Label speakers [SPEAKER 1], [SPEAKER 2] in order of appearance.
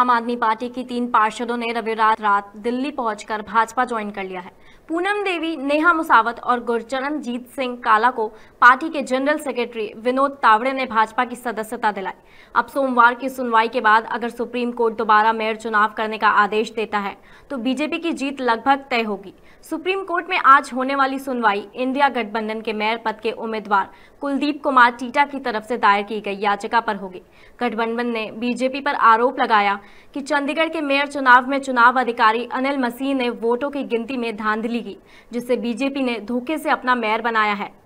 [SPEAKER 1] आम आदमी पार्टी की तीन पार्षदों ने रविवार रात दिल्ली पहुंचकर भाजपा ज्वाइन कर लिया है पूनम देवी नेहा मुसावत और गुरचरणजीत सिंह काला को पार्टी के जनरल सेक्रेटरी विनोद तावड़े ने भाजपा की सदस्यता दिलाई अब सोमवार की सुनवाई के बाद अगर सुप्रीम कोर्ट दोबारा मेयर चुनाव करने का आदेश देता है तो बीजेपी की जीत लगभग तय होगी सुप्रीम कोर्ट में आज होने वाली सुनवाई इंडिया गठबंधन के मेयर पद के उम्मीदवार कुलदीप कुमार टीटा की तरफ से दायर की गई याचिका पर होगी गठबंधन ने बीजेपी पर आरोप लगाया कि चंडीगढ़ के मेयर चुनाव में चुनाव अधिकारी अनिल मसीह ने वोटों की गिनती में धांधली की जिससे बीजेपी ने धोखे से अपना मेयर बनाया है